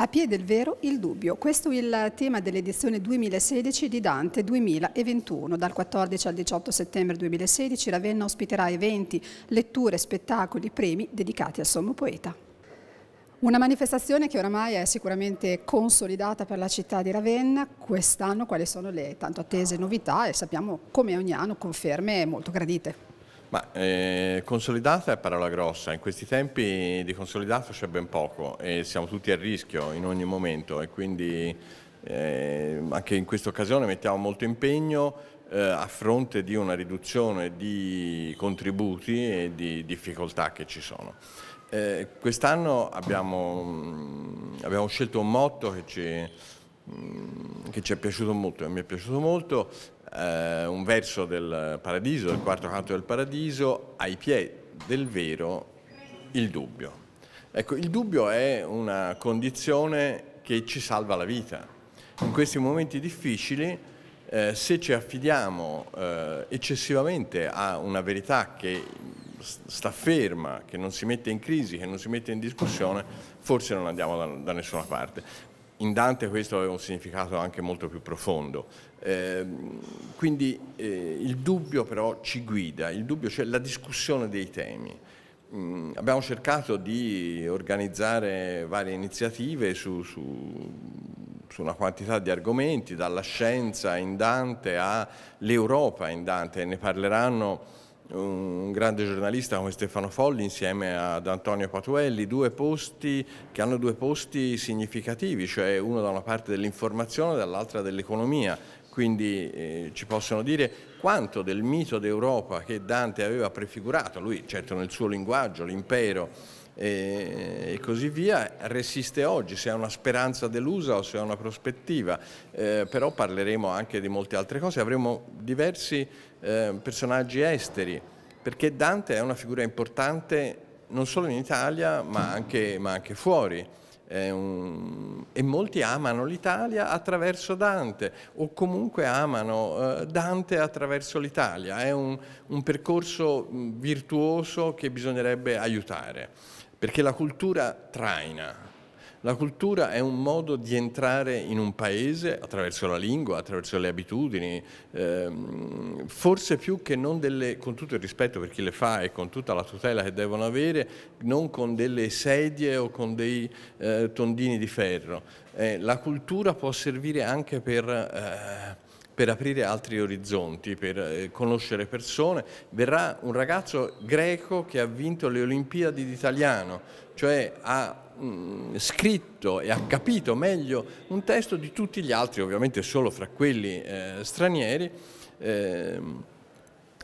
A piede del vero il dubbio. Questo è il tema dell'edizione 2016 di Dante 2021. Dal 14 al 18 settembre 2016 Ravenna ospiterà eventi, letture, spettacoli, premi dedicati al sommo poeta. Una manifestazione che oramai è sicuramente consolidata per la città di Ravenna, quest'anno quali sono le tanto attese novità e sappiamo come ogni anno conferme molto gradite. Ma, eh, consolidata è parola grossa, in questi tempi di consolidato c'è ben poco e siamo tutti a rischio in ogni momento e quindi eh, anche in questa occasione mettiamo molto impegno eh, a fronte di una riduzione di contributi e di difficoltà che ci sono. Eh, quest'anno abbiamo, mm, abbiamo, scelto un motto che ci, mm, che ci è piaciuto molto e mi è piaciuto molto eh, un verso del Paradiso, del quarto canto del Paradiso, ai piedi del vero il dubbio. Ecco, il dubbio è una condizione che ci salva la vita. In questi momenti difficili, eh, se ci affidiamo eh, eccessivamente a una verità che sta ferma, che non si mette in crisi, che non si mette in discussione, forse non andiamo da, da nessuna parte in Dante questo aveva un significato anche molto più profondo. Eh, quindi eh, il dubbio però ci guida, il dubbio cioè la discussione dei temi. Mm, abbiamo cercato di organizzare varie iniziative su, su, su una quantità di argomenti, dalla scienza in Dante all'Europa in Dante, ne parleranno un grande giornalista come Stefano Folli insieme ad Antonio Patuelli, due posti che hanno due posti significativi, cioè uno da una parte dell'informazione e dall'altra dell'economia. Quindi eh, ci possono dire quanto del mito d'Europa che Dante aveva prefigurato, lui certo nel suo linguaggio, l'impero, e, così via, resiste oggi, se ha una speranza delusa o se ha una prospettiva, eh, però parleremo anche di molte altre cose, avremo diversi eh, personaggi esteri, perché Dante è una figura importante non solo in Italia ma anche, ma anche fuori. Un... e molti amano l'Italia attraverso Dante o comunque amano eh, Dante attraverso l'Italia. È un, un percorso virtuoso che bisognerebbe aiutare perché la cultura traina. La cultura è un modo di entrare in un paese attraverso la lingua, attraverso le abitudini, ehm, forse più che non delle, con tutto il rispetto per chi le fa e con tutta la tutela che devono avere, non con delle sedie o con dei eh, tondini di ferro. Eh, la cultura può servire anche per... Eh, per aprire altri orizzonti, per eh, conoscere persone. Verrà un ragazzo greco che ha vinto le Olimpiadi d'italiano, cioè ha mm, scritto e ha capito meglio un testo di tutti gli altri, ovviamente solo fra quelli eh, stranieri. Eh,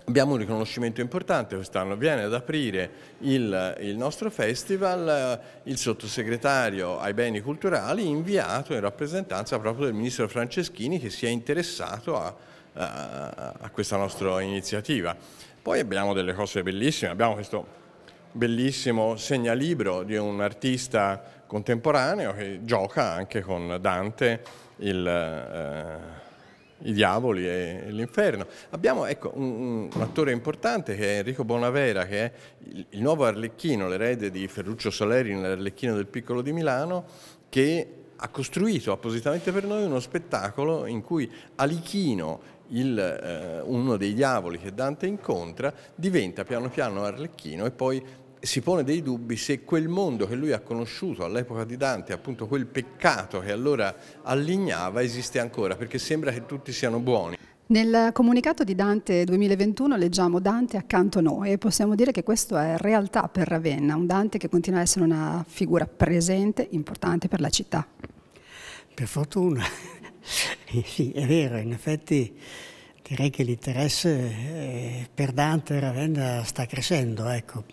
Abbiamo un riconoscimento importante quest'anno, viene ad aprire il, il, nostro festival eh, il sottosegretario ai beni culturali inviato in rappresentanza proprio del ministro Franceschini che si è interessato a, a, a questa nostra iniziativa. Poi abbiamo delle cose bellissime, abbiamo questo bellissimo segnalibro di un artista contemporaneo che gioca anche con Dante il... Eh, i diavoli e l'inferno. Abbiamo ecco, un, un, attore importante che è Enrico Bonavera, che è il, il nuovo Arlecchino, l'erede di Ferruccio Soleri nell'Arlecchino del Piccolo di Milano, che ha costruito appositamente per noi uno spettacolo in cui Alichino, il, eh, uno dei diavoli che Dante incontra, diventa piano piano Arlecchino e poi si pone dei dubbi se quel mondo che lui ha conosciuto all'epoca di Dante, appunto quel peccato che allora allignava, esiste ancora, perché sembra che tutti siano buoni. Nel comunicato di Dante 2021 leggiamo Dante accanto a noi e possiamo dire che questo è realtà per Ravenna, un Dante che continua ad essere una figura presente, importante per la città. Per fortuna, sì, è vero, in effetti direi che l'interesse eh, per Dante e Ravenna sta crescendo, ecco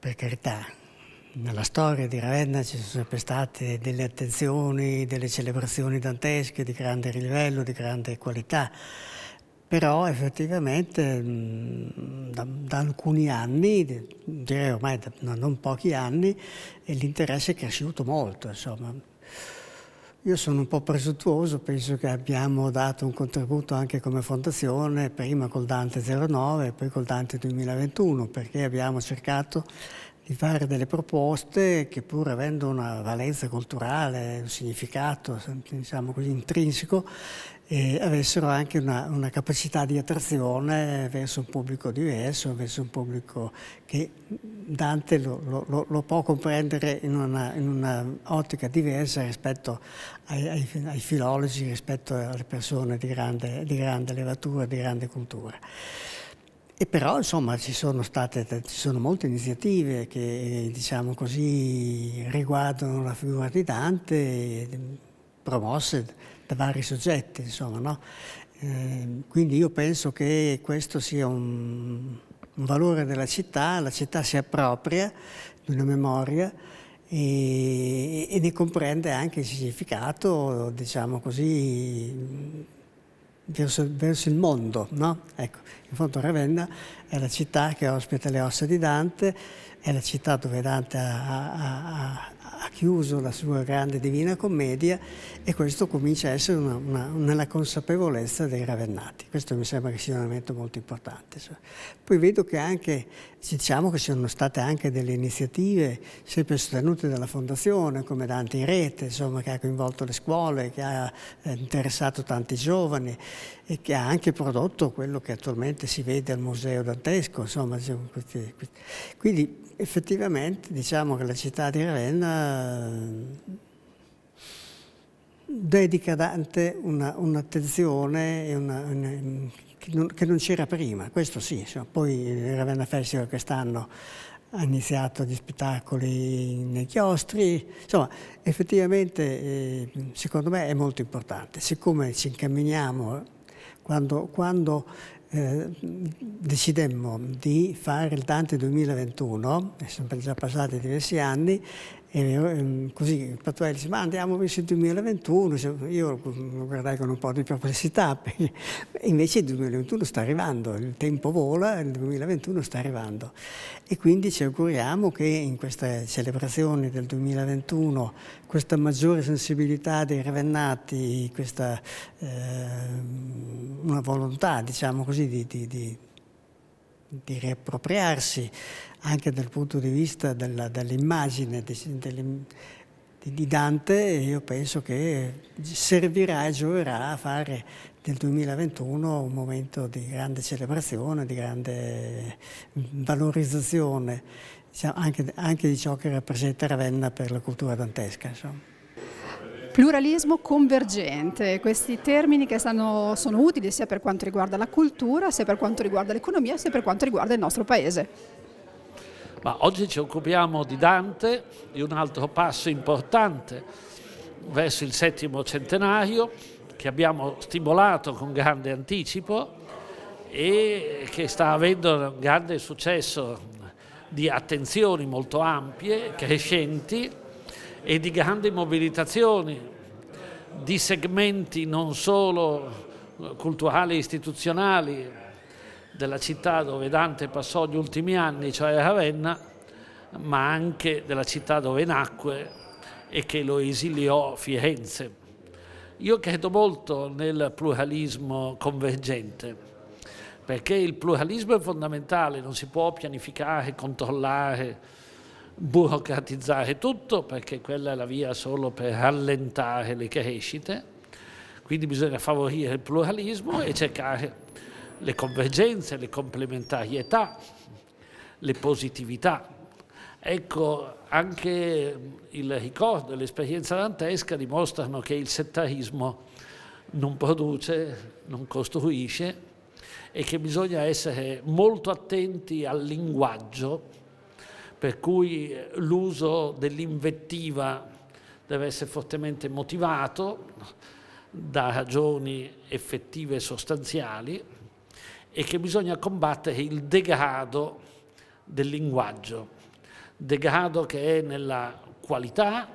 per carità, nella storia di Ravenna ci sono sempre state delle attenzioni, delle celebrazioni dantesche di grande livello, di grande qualità, però effettivamente da, da alcuni anni, direi ormai da non pochi anni, eh, l'interesse è cresciuto molto, insomma. Io sono un po' presuntuoso, penso che abbiamo dato un contributo anche come fondazione, prima col Dante 09 e poi col Dante 2021, perché abbiamo cercato di fare delle proposte che pur avendo una valenza culturale, un significato diciamo così, intrinseco, eh, avessero anche una, una, capacità di attrazione verso un pubblico diverso, verso un pubblico che Dante lo, lo, lo può comprendere in una, in una, ottica diversa rispetto ai, ai, ai, filologi, rispetto alle persone di grande, di grande levatura, di grande cultura. E però insomma ci sono state ci sono molte iniziative che diciamo così riguardano la figura di Dante, promosse da vari soggetti, insomma, no? Ehm, quindi io penso che questo sia un, un valore della città, la città si appropria di una memoria e, e, ne comprende anche il significato, diciamo così, verso, verso il mondo. No? Ecco, in fondo Ravenna è la città che ospita le ossa di Dante, è la città dove Dante ha, ha chiuso la sua grande Divina Commedia e questo comincia a essere una, una, nella consapevolezza dei ravennati. Questo mi sembra che sia un elemento molto importante. Cioè. Poi vedo che anche, diciamo che ci sono state anche delle iniziative sempre sostenute dalla Fondazione, come Dante in Rete, insomma, che ha coinvolto le scuole, che ha eh, interessato tanti giovani e che ha anche prodotto quello che attualmente si vede al Museo Dantesco. Insomma, cioè, quindi effettivamente diciamo che la città di Ravenna eh, dedica a Dante un'attenzione un una, un, che non, c'era prima, questo sì, insomma. poi il Ravenna Festival quest'anno ha iniziato gli spettacoli nei chiostri, insomma effettivamente eh, secondo me è molto importante, siccome ci incamminiamo eh, quando, quando eh, decidemmo di fare il Dante 2021, sono già passati diversi anni, e ehm, così il Patuelli dice, ma andiamo verso il 2021, io lo guardai con un po' di perplessità, invece il 2021 sta arrivando, il tempo vola, il 2021 sta arrivando. E quindi ci auguriamo che in questa celebrazione del 2021 questa maggiore sensibilità dei revennati, questa eh, una volontà, diciamo così, di, di, di di riappropriarsi anche dal punto di vista dell'immagine dell di Dante, io penso che servirà e gioverà a fare del 2021 un momento di grande celebrazione, di grande valorizzazione diciamo, anche, anche, di ciò che rappresenta Ravenna per la cultura dantesca. Insomma. Pluralismo convergente, questi termini che stanno, sono utili sia per quanto riguarda la cultura, sia per quanto riguarda l'economia, sia per quanto riguarda il nostro paese. Ma oggi ci occupiamo di Dante, di un altro passo importante verso il settimo centenario che abbiamo stimolato con grande anticipo e che sta avendo un grande successo di attenzioni molto ampie, crescenti, e di grandi mobilitazioni di segmenti non solo eh, culturali e istituzionali della città dove Dante passò gli ultimi anni, cioè Ravenna, ma anche della città dove nacque e che lo esiliò Firenze. Io credo molto nel pluralismo convergente, perché il pluralismo è fondamentale, non si può pianificare, controllare, burocratizzare tutto perché quella è la via solo per rallentare le crescite, quindi bisogna favorire il pluralismo e cercare le convergenze, le complementarietà, le positività. Ecco, anche il ricordo e l'esperienza dantesca dimostrano che il settarismo non produce, non costruisce e che bisogna essere molto attenti al linguaggio per cui eh, l'uso dell'invettiva deve essere fortemente motivato da ragioni effettive e sostanziali e che bisogna combattere il degrado del linguaggio, degrado che è nella qualità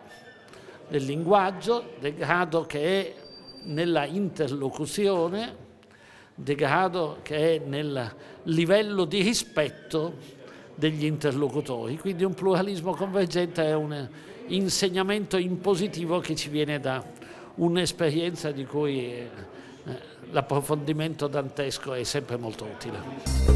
del linguaggio, degrado che è nella interlocuzione, degrado che è nel livello di rispetto degli interlocutori. Quindi un pluralismo convergente è un insegnamento impositivo che ci viene da un'esperienza di cui eh, l'approfondimento dantesco è sempre molto utile.